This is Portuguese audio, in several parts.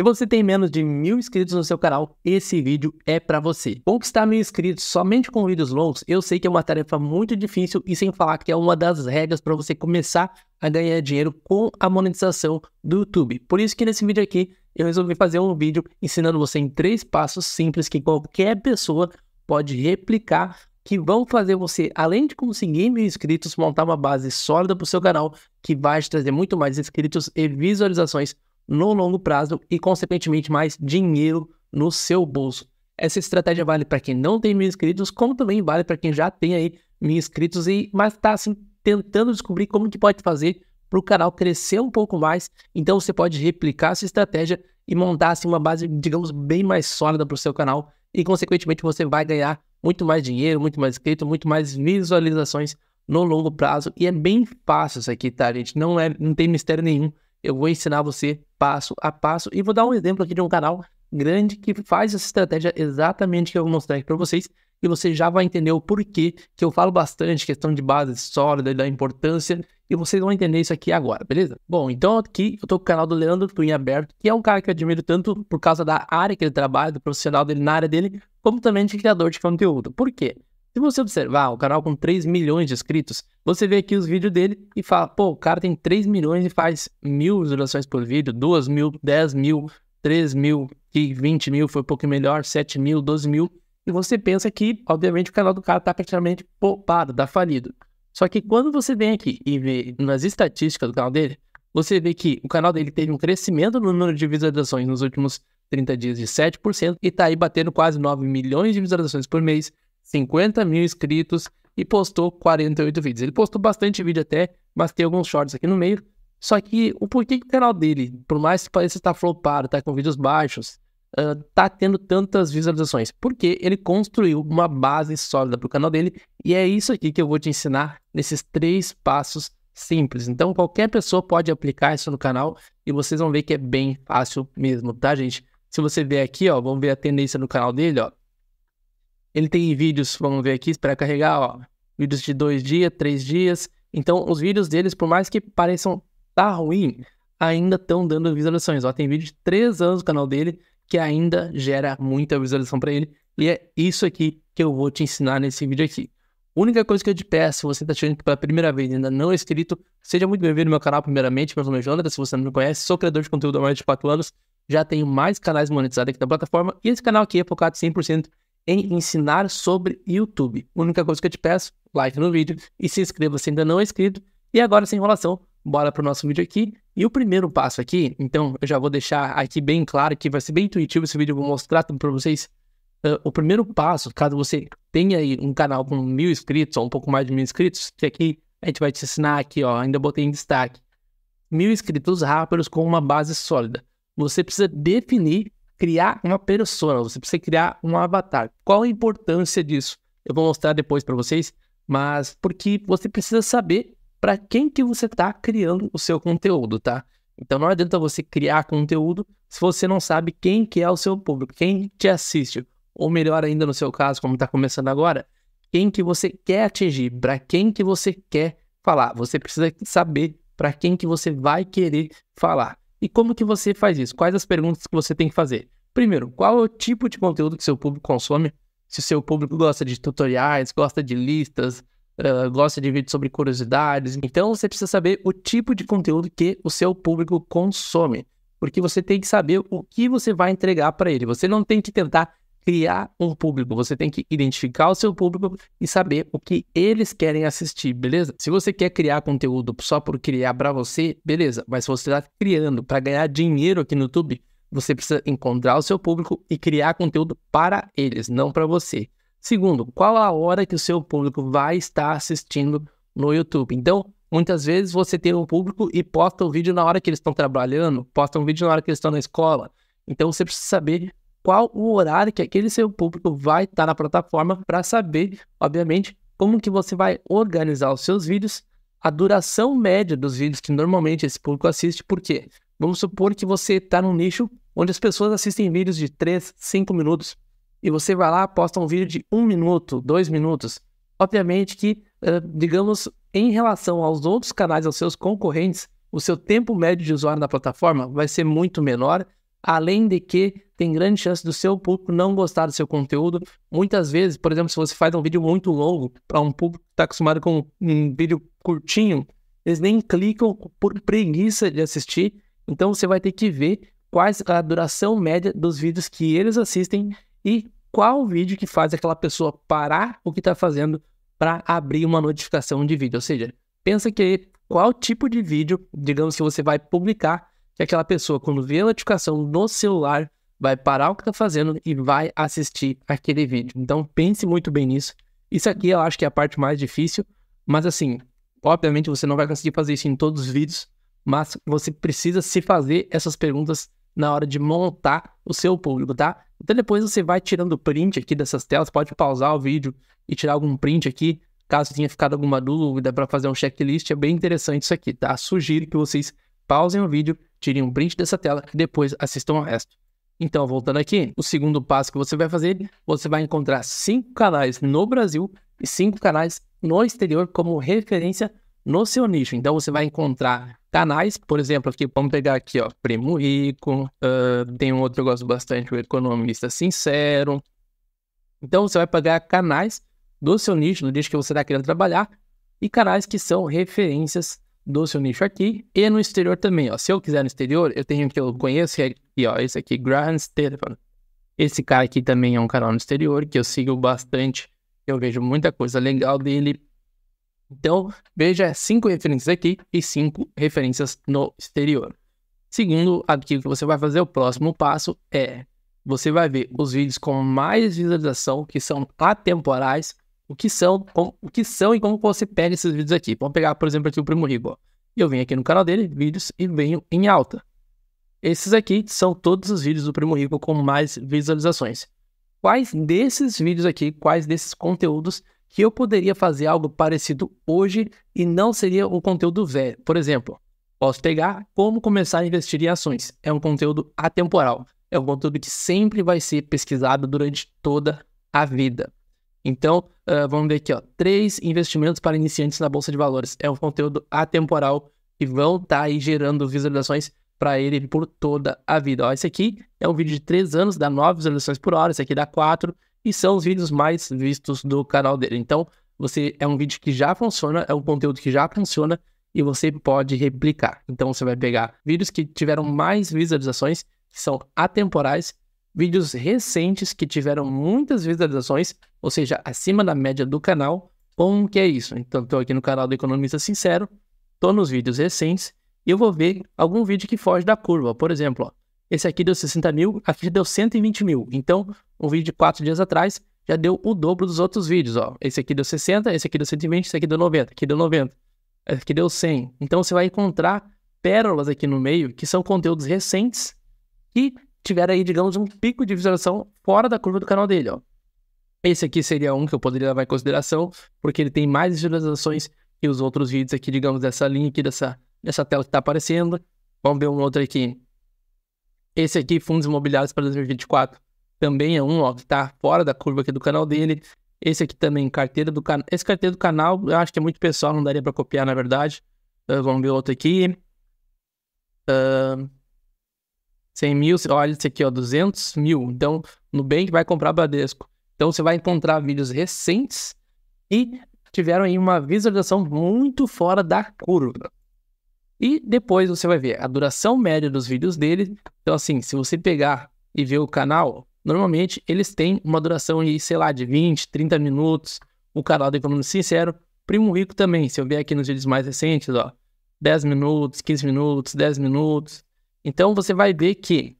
Se você tem menos de mil inscritos no seu canal, esse vídeo é para você. Conquistar mil inscritos somente com vídeos longos, eu sei que é uma tarefa muito difícil e sem falar que é uma das regras para você começar a ganhar dinheiro com a monetização do YouTube. Por isso que nesse vídeo aqui eu resolvi fazer um vídeo ensinando você em três passos simples que qualquer pessoa pode replicar que vão fazer você, além de conseguir mil inscritos, montar uma base sólida para o seu canal que vai te trazer muito mais inscritos e visualizações no longo prazo e, consequentemente, mais dinheiro no seu bolso. Essa estratégia vale para quem não tem mil inscritos, como também vale para quem já tem aí mil inscritos e mas está assim tentando descobrir como que pode fazer para o canal crescer um pouco mais. Então você pode replicar essa estratégia e montar assim uma base, digamos, bem mais sólida para o seu canal e consequentemente você vai ganhar muito mais dinheiro, muito mais inscritos, muito mais visualizações no longo prazo e é bem fácil isso aqui, tá gente? Não é, não tem mistério nenhum. Eu vou ensinar você passo a passo e vou dar um exemplo aqui de um canal grande que faz essa estratégia exatamente que eu vou mostrar aqui para vocês e você já vai entender o porquê que eu falo bastante questão de base sólida, da importância e vocês vão entender isso aqui agora, beleza? Bom, então aqui eu tô com o canal do Leandro Twin aberto, que é um cara que eu admiro tanto por causa da área que ele trabalha, do profissional dele na área dele, como também de criador de conteúdo. Por quê? Se você observar o canal com 3 milhões de inscritos, você vê aqui os vídeos dele e fala, pô, o cara tem 3 milhões e faz mil visualizações por vídeo, 2 mil, 10 mil, 3 mil, que 20 mil foi um pouco melhor, 7 mil, 12 mil. E você pensa que, obviamente, o canal do cara tá praticamente poupado, tá falido. Só que quando você vem aqui e vê nas estatísticas do canal dele, você vê que o canal dele teve um crescimento no número de visualizações nos últimos 30 dias de 7% e tá aí batendo quase 9 milhões de visualizações por mês. 50 mil inscritos e postou 48 vídeos. Ele postou bastante vídeo até, mas tem alguns shorts aqui no meio. Só que o porquê que o canal dele, por mais que pareça estar flopado, tá com vídeos baixos, uh, tá tendo tantas visualizações? Porque ele construiu uma base sólida para o canal dele e é isso aqui que eu vou te ensinar nesses três passos simples. Então qualquer pessoa pode aplicar isso no canal e vocês vão ver que é bem fácil mesmo, tá gente? Se você ver aqui, ó, vamos ver a tendência no canal dele, ó. Ele tem vídeos, vamos ver aqui, para carregar, ó, vídeos de dois dias, três dias. Então, os vídeos deles, por mais que pareçam tá ruim, ainda estão dando visualizações. Ó, tem vídeo de três anos no canal dele que ainda gera muita visualização para ele. E é isso aqui que eu vou te ensinar nesse vídeo aqui. Única coisa que eu te peço, se você está chegando pela primeira vez e ainda não é inscrito, seja muito bem-vindo ao meu canal, primeiramente. Meu nome é Jonathan, se você não me conhece, sou criador de conteúdo há mais de quatro anos, já tenho mais canais monetizados aqui na plataforma e esse canal aqui é focado 100% em ensinar sobre YouTube. A única coisa que eu te peço, like no vídeo e se inscreva se ainda não é inscrito. E agora, sem enrolação, bora para o nosso vídeo aqui. E o primeiro passo aqui, então eu já vou deixar aqui bem claro que vai ser bem intuitivo esse vídeo, eu vou mostrar para vocês. Uh, o primeiro passo, caso você tenha aí um canal com mil inscritos ou um pouco mais de mil inscritos, que aqui a gente vai te ensinar aqui, ó, ainda botei em destaque. Mil inscritos rápidos com uma base sólida. Você precisa definir criar uma persona, você precisa criar um avatar. Qual a importância disso? Eu vou mostrar depois para vocês, mas porque você precisa saber para quem que você está criando o seu conteúdo, tá? Então não adianta você criar conteúdo se você não sabe quem que é o seu público, quem te assiste, ou melhor ainda no seu caso, como está começando agora, quem que você quer atingir, para quem que você quer falar. Você precisa saber para quem que você vai querer falar. E como que você faz isso? Quais as perguntas que você tem que fazer? Primeiro, qual é o tipo de conteúdo que seu público consome? Se o seu público gosta de tutoriais, gosta de listas, uh, gosta de vídeos sobre curiosidades. Então, você precisa saber o tipo de conteúdo que o seu público consome. Porque você tem que saber o que você vai entregar para ele. Você não tem que tentar criar um público, você tem que identificar o seu público e saber o que eles querem assistir, beleza? Se você quer criar conteúdo só por criar para você, beleza, mas se você está criando para ganhar dinheiro aqui no YouTube, você precisa encontrar o seu público e criar conteúdo para eles, não para você. Segundo, qual a hora que o seu público vai estar assistindo no YouTube? Então, muitas vezes você tem um público e posta um vídeo na hora que eles estão trabalhando, posta um vídeo na hora que eles estão na escola. Então, você precisa saber qual o horário que aquele seu público vai estar na plataforma para saber, obviamente, como que você vai organizar os seus vídeos, a duração média dos vídeos que normalmente esse público assiste, porque vamos supor que você está num nicho onde as pessoas assistem vídeos de 3, 5 minutos, e você vai lá, posta um vídeo de 1 minuto, 2 minutos. Obviamente que, eh, digamos, em relação aos outros canais, aos seus concorrentes, o seu tempo médio de usuário na plataforma vai ser muito menor Além de que tem grande chance do seu público não gostar do seu conteúdo. Muitas vezes, por exemplo, se você faz um vídeo muito longo para um público que está acostumado com um vídeo curtinho, eles nem clicam por preguiça de assistir. Então você vai ter que ver quais a duração média dos vídeos que eles assistem e qual vídeo que faz aquela pessoa parar o que está fazendo para abrir uma notificação de vídeo. Ou seja, pensa que qual tipo de vídeo, digamos que você vai publicar que aquela pessoa, quando vê a notificação no celular, vai parar o que está fazendo e vai assistir aquele vídeo. Então pense muito bem nisso. Isso aqui eu acho que é a parte mais difícil, mas assim, obviamente você não vai conseguir fazer isso em todos os vídeos, mas você precisa se fazer essas perguntas na hora de montar o seu público, tá? Então depois você vai tirando print aqui dessas telas, pode pausar o vídeo e tirar algum print aqui, caso tenha ficado alguma dúvida para fazer um checklist, é bem interessante isso aqui, tá? Sugiro que vocês pausem o vídeo, tirem um print dessa tela e depois assistam o resto. Então, voltando aqui, o segundo passo que você vai fazer, você vai encontrar cinco canais no Brasil e cinco canais no exterior como referência no seu nicho. Então, você vai encontrar canais, por exemplo, aqui, vamos pegar aqui, ó, Primo Rico, uh, tem um outro que eu gosto bastante, o Economista Sincero. Então, você vai pegar canais do seu nicho, do nicho que você está querendo trabalhar, e canais que são referências do seu nicho aqui e no exterior também, ó. Se eu quiser no exterior, eu tenho que eu conheço, que é aqui, ó, esse aqui, Graham Stefan. Tá esse cara aqui também é um canal no exterior que eu sigo bastante, eu vejo muita coisa legal dele. Então, veja cinco referências aqui e cinco referências no exterior. Segundo, aquilo que você vai fazer, o próximo passo é você vai ver os vídeos com mais visualização, que são atemporais, o que são, como, o que são e como você pega esses vídeos aqui. Vamos pegar, por exemplo, aqui o Primo rico e Eu venho aqui no canal dele, vídeos, e venho em alta. Esses aqui são todos os vídeos do Primo Rico com mais visualizações. Quais desses vídeos aqui, quais desses conteúdos que eu poderia fazer algo parecido hoje e não seria um conteúdo velho? Por exemplo, posso pegar como começar a investir em ações. É um conteúdo atemporal. É um conteúdo que sempre vai ser pesquisado durante toda a vida. Então, uh, vamos ver aqui, ó. Três investimentos para iniciantes na Bolsa de Valores. É um conteúdo atemporal que vão estar tá aí gerando visualizações para ele por toda a vida. Ó, esse aqui é um vídeo de 3 anos, dá 9 visualizações por hora, esse aqui dá 4, e são os vídeos mais vistos do canal dele. Então, você é um vídeo que já funciona, é um conteúdo que já funciona e você pode replicar. Então, você vai pegar vídeos que tiveram mais visualizações, que são atemporais, vídeos recentes que tiveram muitas visualizações, ou seja, acima da média do canal. Como que é isso? Então, estou aqui no canal do Economista Sincero, estou nos vídeos recentes e eu vou ver algum vídeo que foge da curva. Por exemplo, ó, esse aqui deu 60 mil, aqui deu 120 mil. Então, um vídeo de quatro dias atrás já deu o dobro dos outros vídeos. Ó. Esse aqui deu 60, esse aqui deu 120, esse aqui deu 90, aqui deu 90, aqui deu 100. Então, você vai encontrar pérolas aqui no meio que são conteúdos recentes e tiveram aí, digamos, um pico de visualização fora da curva do canal dele, ó. Esse aqui seria um que eu poderia levar em consideração, porque ele tem mais visualizações que os outros vídeos aqui, digamos, dessa linha aqui, dessa, dessa tela que está aparecendo. Vamos ver um outro aqui. Esse aqui, fundos imobiliários para 2024, também é um, ó, que está fora da curva aqui do canal dele. Esse aqui também, carteira do canal. Esse carteira do canal, eu acho que é muito pessoal, não daria para copiar, na verdade. Uh, vamos ver outro aqui. Uh, 100 mil, olha isso aqui, ó, 200 mil. Então, Nubank vai comprar Bradesco. Então, você vai encontrar vídeos recentes e tiveram aí uma visualização muito fora da curva. E depois você vai ver a duração média dos vídeos dele. Então, assim, se você pegar e ver o canal, normalmente eles têm uma duração aí, sei lá, de 20, 30 minutos. O canal do economia Sincero. Primo Rico também, se eu ver aqui nos vídeos mais recentes, ó, 10 minutos, 15 minutos, 10 minutos. Então você vai ver que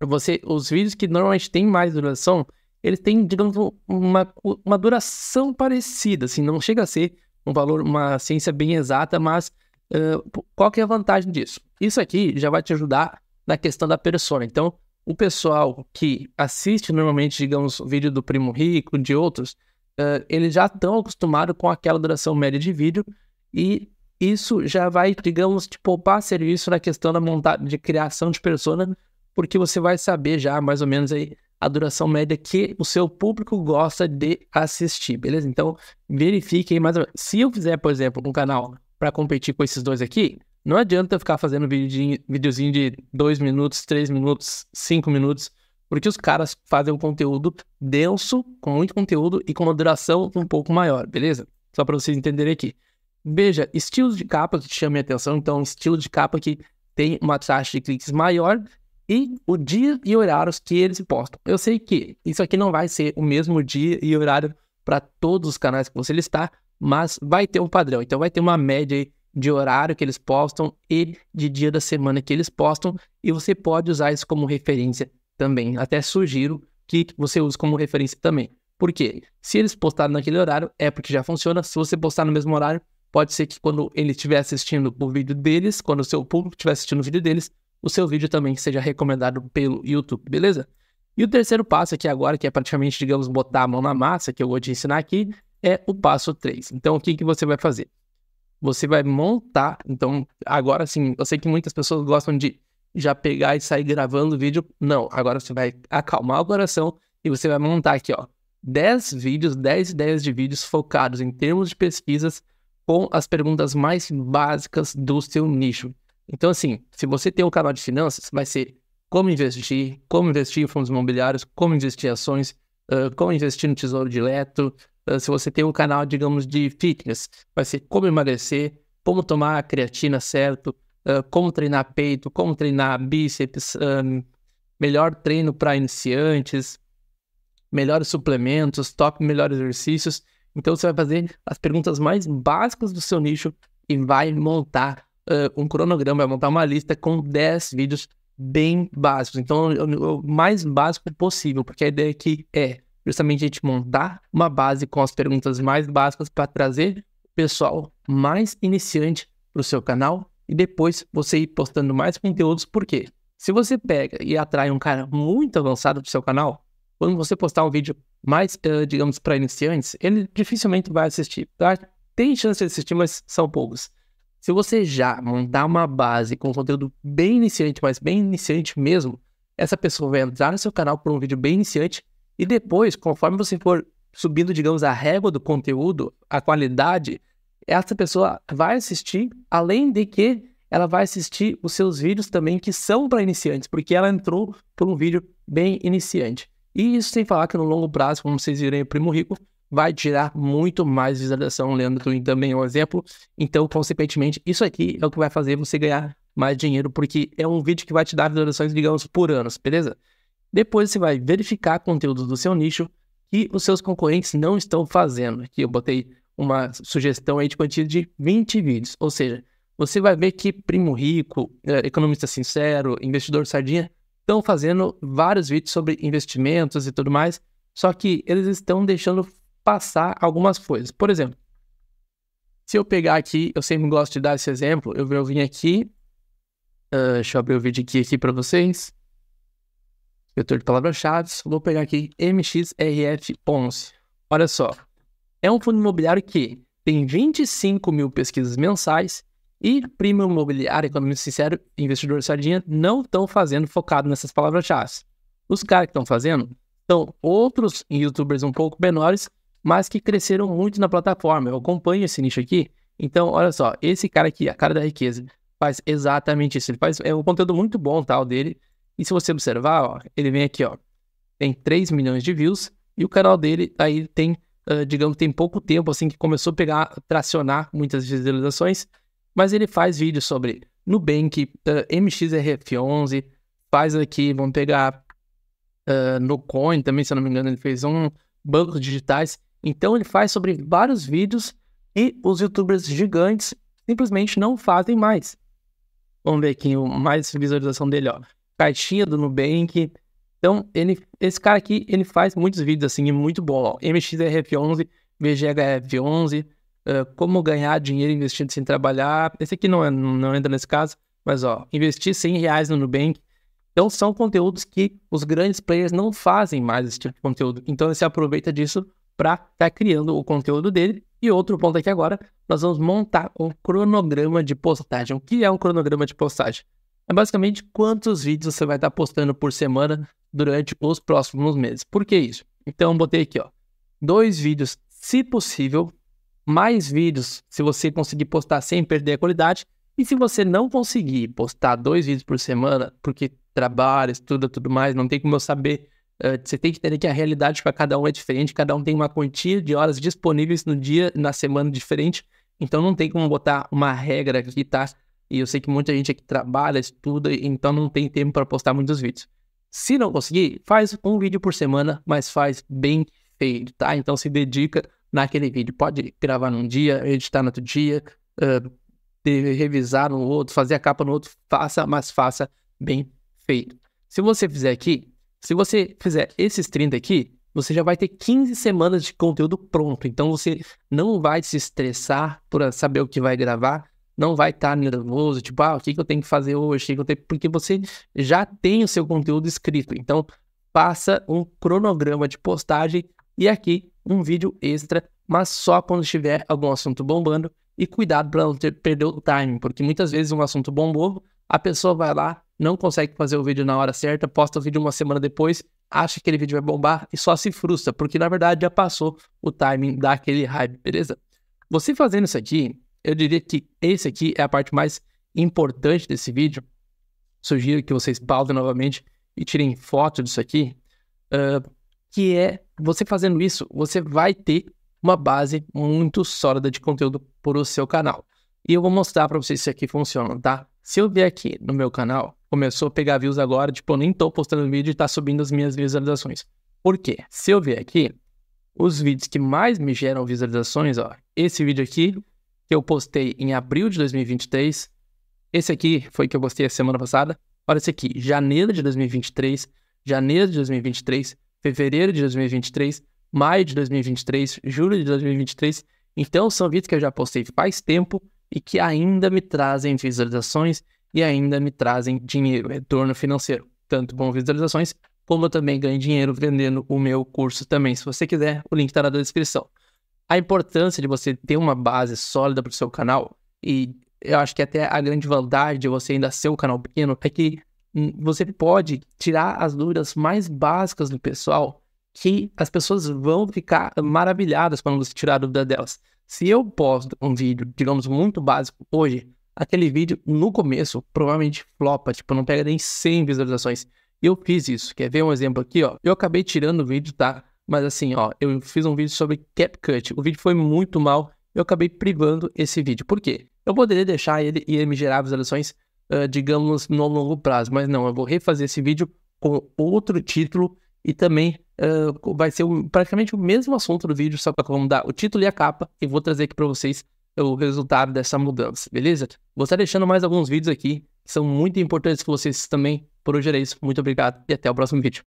você, os vídeos que normalmente têm mais duração, eles têm, digamos, uma, uma duração parecida, assim, não chega a ser um valor, uma ciência bem exata, mas uh, qual que é a vantagem disso? Isso aqui já vai te ajudar na questão da persona. Então, o pessoal que assiste normalmente, digamos, o vídeo do Primo Rico, de outros, uh, eles já estão acostumados com aquela duração média de vídeo e isso já vai, digamos, te poupar serviço na questão da montagem, de criação de persona, porque você vai saber já mais ou menos aí a duração média que o seu público gosta de assistir, beleza? Então, verifique aí mais ou menos. Se eu fizer, por exemplo, um canal para competir com esses dois aqui, não adianta eu ficar fazendo videozinho, videozinho de 2 minutos, 3 minutos, 5 minutos, porque os caras fazem um conteúdo denso, com muito conteúdo e com uma duração um pouco maior, beleza? Só para vocês entenderem aqui. Veja, estilos de capa que te chamem a atenção, então, estilo de capa que tem uma taxa de cliques maior e o dia e horários que eles postam. Eu sei que isso aqui não vai ser o mesmo dia e horário para todos os canais que você listar, mas vai ter um padrão. Então vai ter uma média de horário que eles postam e de dia da semana que eles postam, e você pode usar isso como referência também. Até sugiro que você use como referência também. Por quê? Se eles postaram naquele horário, é porque já funciona. Se você postar no mesmo horário, Pode ser que quando ele estiver assistindo o vídeo deles, quando o seu público estiver assistindo o vídeo deles, o seu vídeo também seja recomendado pelo YouTube, beleza? E o terceiro passo aqui agora, que é praticamente, digamos, botar a mão na massa, que eu vou te ensinar aqui, é o passo 3. Então, o que, que você vai fazer? Você vai montar, então, agora sim, eu sei que muitas pessoas gostam de já pegar e sair gravando o vídeo. Não, agora você vai acalmar o coração e você vai montar aqui, ó, 10 vídeos, 10 ideias de vídeos focados em termos de pesquisas com as perguntas mais básicas do seu nicho. Então, assim, se você tem um canal de finanças, vai ser como investir, como investir em fundos imobiliários, como investir em ações, uh, como investir no tesouro direto. Uh, se você tem um canal, digamos, de fitness, vai ser como emagrecer, como tomar a creatina certo, uh, como treinar peito, como treinar bíceps, um, melhor treino para iniciantes, melhores suplementos, top melhores exercícios. Então você vai fazer as perguntas mais básicas do seu nicho e vai montar uh, um cronograma, vai montar uma lista com 10 vídeos bem básicos. Então, o mais básico possível, porque a ideia aqui é justamente a gente montar uma base com as perguntas mais básicas para trazer o pessoal mais iniciante para o seu canal e depois você ir postando mais conteúdos, porque se você pega e atrai um cara muito avançado para o seu canal, quando você postar um vídeo mais, uh, digamos, para iniciantes, ele dificilmente vai assistir. Tá? Tem chance de assistir, mas são poucos. Se você já montar uma base com conteúdo bem iniciante, mas bem iniciante mesmo, essa pessoa vai entrar no seu canal por um vídeo bem iniciante e depois, conforme você for subindo, digamos, a régua do conteúdo, a qualidade, essa pessoa vai assistir, além de que ela vai assistir os seus vídeos também que são para iniciantes, porque ela entrou por um vídeo bem iniciante. E isso sem falar que no longo prazo, como vocês virem, o Primo Rico vai gerar muito mais visualização. O Leandro Twin também é um exemplo. Então, consequentemente, isso aqui é o que vai fazer você ganhar mais dinheiro, porque é um vídeo que vai te dar visualizações, digamos, por anos, beleza? Depois você vai verificar conteúdos do seu nicho que os seus concorrentes não estão fazendo. Aqui eu botei uma sugestão aí de quantia de 20 vídeos, ou seja, você vai ver que Primo Rico, é, Economista Sincero, Investidor Sardinha estão fazendo vários vídeos sobre investimentos e tudo mais, só que eles estão deixando passar algumas coisas. Por exemplo, se eu pegar aqui, eu sempre gosto de dar esse exemplo, eu, vou vim aqui, uh, deixa eu abrir o vídeo aqui, aqui para vocês, tô de palavras-chave, vou pegar aqui MXRF11. Olha só, é um fundo imobiliário que tem 25 mil pesquisas mensais e prêmio imobiliário, economista sincero, investidor sardinha, não estão fazendo focado nessas palavras-chave. Os caras que estão fazendo são outros youtubers um pouco menores, mas que cresceram muito na plataforma. Eu acompanho esse nicho aqui. Então, olha só, esse cara aqui, a cara da riqueza, faz exatamente isso. Ele faz é um conteúdo muito bom, tal, tá, dele. E se você observar, ó, ele vem aqui, ó, tem 3 milhões de views e o canal dele aí tem, uh, digamos, tem pouco tempo, assim, que começou a pegar, tracionar muitas visualizações. Mas ele faz vídeos sobre Nubank, uh, eh, MXRF11, faz aqui, vamos pegar uh, eh, no Coin também, se eu não me engano, ele fez um, bancos digitais. Então ele faz sobre vários vídeos e os youtubers gigantes simplesmente não fazem mais. Vamos ver aqui mais visualização dele, ó. Caixinha do Nubank. Então, ele, esse cara aqui, ele faz muitos vídeos assim, muito bom, ó. MXRF11, VGHF11, ah, como ganhar dinheiro investindo sem trabalhar. Esse aqui não, é, não entra nesse caso, mas ó, investir 100 reais no Nubank. Então são conteúdos que os grandes players não fazem mais esse tipo de conteúdo. Então ele se aproveita disso para estar tá criando o conteúdo dele. E outro ponto aqui agora, nós vamos montar um cronograma de postagem. O que é um cronograma de postagem? É basicamente quantos vídeos você vai estar tá postando por semana durante os próximos meses. Por que isso? Então, botei aqui, ó, dois vídeos, se possível, mais vídeos se você conseguir postar sem perder a qualidade. E se você não conseguir postar dois vídeos por semana, porque trabalha, estuda tudo mais, não tem como eu saber. Eh, você tem que entender que a realidade para cada um é diferente, cada um tem uma quantia de horas disponíveis no dia, na semana diferente. Então não tem como botar uma regra aqui, tá? E eu sei que muita gente aqui trabalha, estuda, então não tem tempo para postar muitos vídeos. Se não conseguir, faz um vídeo por semana, mas faz bem feito, tá? Então se dedica naquele vídeo. Pode gravar num dia, editar no outro dia, uh, revisar no outro, fazer a capa no outro, faça, mas faça bem feito. Se você fizer aqui, se você fizer esses 30 aqui, você já vai ter 15 semanas de conteúdo pronto. Então você não vai se estressar por saber o que vai gravar, não vai estar tá nervoso, tipo, ah, o que, que eu tenho que fazer hoje? Que Porque você já tem o seu conteúdo escrito. Então, passa um cronograma de postagem e aqui um vídeo extra, mas só quando tiver algum assunto bombando. E cuidado para não ter, perder o time, porque muitas vezes um assunto bombou, a pessoa vai lá, não consegue fazer o vídeo na hora certa, posta o vídeo uma semana depois, acha que aquele vídeo vai bombar e só se frustra, porque na verdade já passou o timing daquele hype, beleza? Você fazendo isso aqui, eu diria que esse aqui é a parte mais importante desse vídeo. Sugiro que vocês pausem novamente e tirem foto disso aqui. Uh, que é você fazendo isso, você vai ter uma base muito sólida de conteúdo para o seu canal. E eu vou mostrar para vocês se aqui funciona, tá? Se eu vier aqui no meu canal, começou a pegar views agora, tipo, eu nem estou postando vídeo e está subindo as minhas visualizações. Por quê? Se eu vier aqui, os vídeos que mais me geram visualizações, ó, esse vídeo aqui, que eu postei em abril de 2023, esse aqui foi que eu postei a semana passada, olha esse aqui, janeiro de 2023, janeiro de 2023, fevereiro de 2023, maio de 2023, julho de 2023. Então, são vídeos que eu já postei faz tempo e que ainda me trazem visualizações e ainda me trazem dinheiro, retorno financeiro. Tanto bom visualizações, como eu também ganho dinheiro vendendo o meu curso também. Se você quiser, o link está na descrição. A importância de você ter uma base sólida para o seu canal, e eu acho que até a grande vantagem de você ainda ser um canal pequeno, é que Hum, você pode tirar as dúvidas mais básicas do pessoal que as pessoas vão ficar maravilhadas quando você tirar a dúvida delas. Se eu posto um vídeo, digamos, muito básico hoje, aquele vídeo no começo provavelmente flopa, tipo, não pega nem 100 visualizações. Eu fiz isso. Quer ver um exemplo aqui, ó? Eu acabei tirando o vídeo, tá? Mas assim, ó, eu fiz um vídeo sobre CapCut. O vídeo foi muito mal. Eu acabei privando esse vídeo. Por quê? Eu poderia deixar ele e ele me gerar visualizações, uh, digamos, no longo prazo. Mas não, eu vou refazer esse vídeo com outro título e também uh, vai ser o, praticamente o mesmo assunto do vídeo, só que vamos dar o título e a capa e vou trazer aqui para vocês o resultado dessa mudança, beleza? Vou estar deixando mais alguns vídeos aqui que são muito importantes para vocês também. Por hoje era isso, muito obrigado e até o próximo vídeo.